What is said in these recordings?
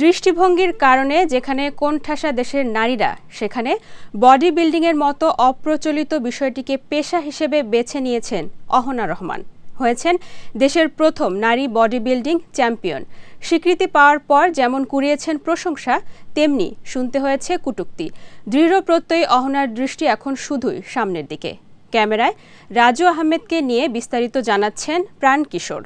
দৃষ্টিভঙ্গির কারণে যেখানে কোণঠাসা দেশের নারীরা সেখানে বডি বিল্ডিংয়ের মতো অপ্রচলিত বিষয়টিকে পেশা হিসেবে বেছে নিয়েছেন অহনা রহমান হয়েছেন দেশের প্রথম নারী বডি বিল্ডিং চ্যাম্পিয়ন স্বীকৃতি পাওয়ার পর যেমন কুড়িয়েছেন প্রশংসা তেমনি শুনতে হয়েছে কুটুক্তি দৃঢ় প্রত্যয়ী অহনার দৃষ্টি এখন শুধুই সামনের দিকে ক্যামেরায় রাজু আহমেদকে নিয়ে বিস্তারিত জানাচ্ছেন প্রাণ কিশোর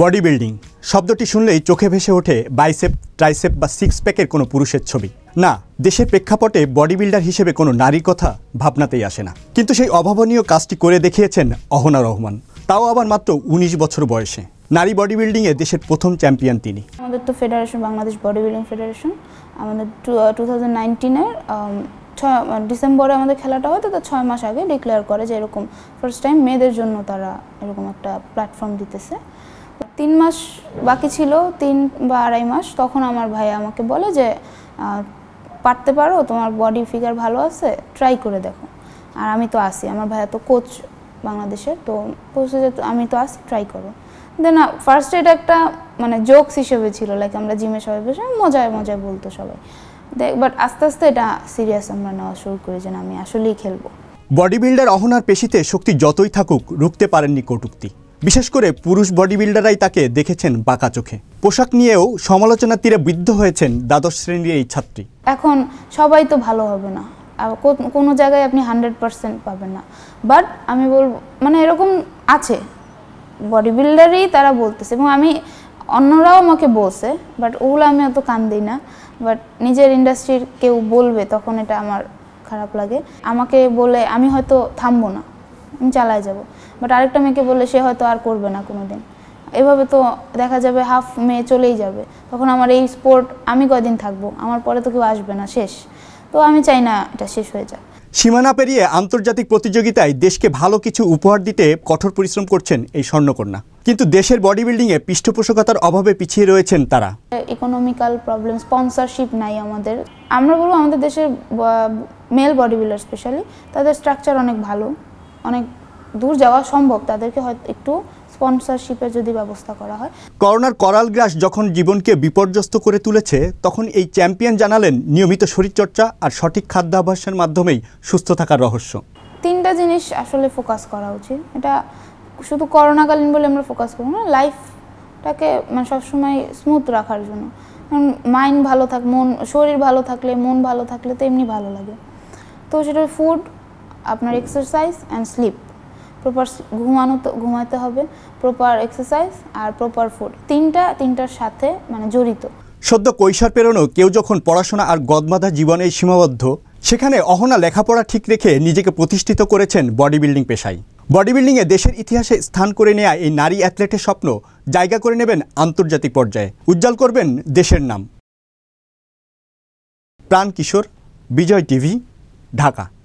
বডি বিল্ডিং শব্দটি শুনলেই চোখে ভেসে ওঠে বাইসেপ ট্রাইসেপ বা সিক্স প্যাকের কোনো পুরুষের ছবি না দেশের প্রেক্ষাপটে বডি বিল্ডার হিসেবে কোনো নারীর কথা ভাবনাতেই আসে না কিন্তু সেই অভাবনীয় কাজটি করে দেখিয়েছেন অহনা রহমান তাও আবার মাত্র ১৯ বছর বয়সে নারী বডি বিল্ডিংয়ে দেশের প্রথম চ্যাম্পিয়ন তিনি আমাদের তো federation Bangladesh body building federation আমাদের টু থাউজেন্ড ছয় ডিসেম্বরে আমাদের খেলাটা হয় তো ছয় মাস আগে ডিক্লেয়ার করে যে এরকম ফার্স্ট টাইম মেয়েদের জন্য তারা এরকম একটা প্ল্যাটফর্ম দিতেছে তিন মাস বাকি ছিল তিন বা আড়াই মাস তখন আমার ভাই আমাকে বলে যে পারতে পারো তোমার বডি ফিগার ভালো আছে ট্রাই করে দেখো আর আমি তো আসি আমার ভাইয়া তো কোচ বাংলাদেশের তো বলছে যে আমি তো আসি ট্রাই করো দেন ফার্স্ট এটা একটা মানে জোকস হিসেবে ছিল লাইক আমরা জিমে সবাই বসে মজায় মজায় বলতো সবাই দেখ বাট আস্তে আস্তে এটা সিরিয়াস আমরা নেওয়া শুরু করি যে আমি আসলেই খেলবো বডি বিল্ডার অহনার পেশিতে শক্তি যতই থাকুক রুখতে পারেননি কটুক্তি বিশেষ করে পুরুষ বডি বিল্ডারাই তাকে দেখেছেন বাঁকা চোখে পোশাক নিয়েও সমালোচনার তীরে বিদ্ধ হয়েছেন দ্বাদশ শ্রেণীর এই ছাত্রী এখন সবাই তো ভালো হবে না কোনো জায়গায় আপনি হান্ড্রেড পারসেন্ট পাবেন না বাট আমি বলব মানে এরকম আছে বডি বিল্ডারই তারা বলতেছে এবং আমি অন্যরাও আমাকে বলছে বাট ওগুলো আমি অত কান দিই না বাট নিজের ইন্ডাস্ট্রির কেউ বলবে তখন এটা আমার খারাপ লাগে আমাকে বলে আমি হয়তো থামবো না আমি চালায় যাব বাট আরেকটা মেয়েকে বললে সে হয়তো আর করবে না কোনো দিন এভাবে তো দেখা যাবে হাফ মেয়ে চলেই যাবে তখন আমার এই স্পোর্ট আমি কদিন থাকবো আমার পরে তো কেউ আসবে না শেষ তো আমি চাই না এটা শেষ হয়ে যাক সীমানা পেরিয়ে আন্তর্জাতিক প্রতিযোগিতায় দেশকে ভালো কিছু উপহার দিতে কঠোর পরিশ্রম করছেন এই স্বর্ণকন্যা কিন্তু দেশের বডি বিল্ডিংয়ে পৃষ্ঠপোষকতার অভাবে পিছিয়ে রয়েছেন তারা ইকোনমিক্যাল প্রবলেম স্পন্সরশিপ নাই আমাদের আমরা বলবো আমাদের দেশের মেল বডি বিল্ডার স্পেশালি তাদের স্ট্রাকচার অনেক ভালো অনেক দূর যাওয়া সম্ভব তাদেরকে হয়তো একটু স্পন্সরশিপের যদি ব্যবস্থা করা হয় করোনার করাল গ্রাস যখন জীবনকে বিপর্যস্ত করে তুলেছে তখন এই চ্যাম্পিয়ন জানালেন নিয়মিত শরীরচর্চা আর সঠিক খাদ্যাভ্যাসের মাধ্যমেই সুস্থ থাকার রহস্য তিনটা জিনিস আসলে ফোকাস করা উচিত এটা শুধু করোনাকালীন বলে আমরা ফোকাস করবো না লাইফটাকে মানে সবসময় স্মুথ রাখার জন্য মাইন্ড ভালো থাক মন শরীর ভালো থাকলে মন ভালো থাকলে তো এমনি ভালো লাগে তো সেটা ফুড আপনার এক্সারসাইজ অ্যান্ড স্লিপ প্রপার ঘুমানো ঘুমাতে হবে প্রপার এক্সারসাইজ আর প্রপার ফুড তিনটা তিনটার সাথে মানে জড়িত সদ্য কৈশোর পেরোনো কেউ যখন পড়াশোনা আর গদমাধা জীবনে সীমাবদ্ধ সেখানে অহনা লেখাপড়া ঠিক রেখে নিজেকে প্রতিষ্ঠিত করেছেন বডি বিল্ডিং পেশায় বডি বিল্ডিংয়ে দেশের ইতিহাসে স্থান করে নেয়া এই নারী অ্যাথলেটের স্বপ্ন জায়গা করে নেবেন আন্তর্জাতিক পর্যায়ে উজ্জ্বল করবেন দেশের নাম প্রাণ কিশোর বিজয় টিভি ঢাকা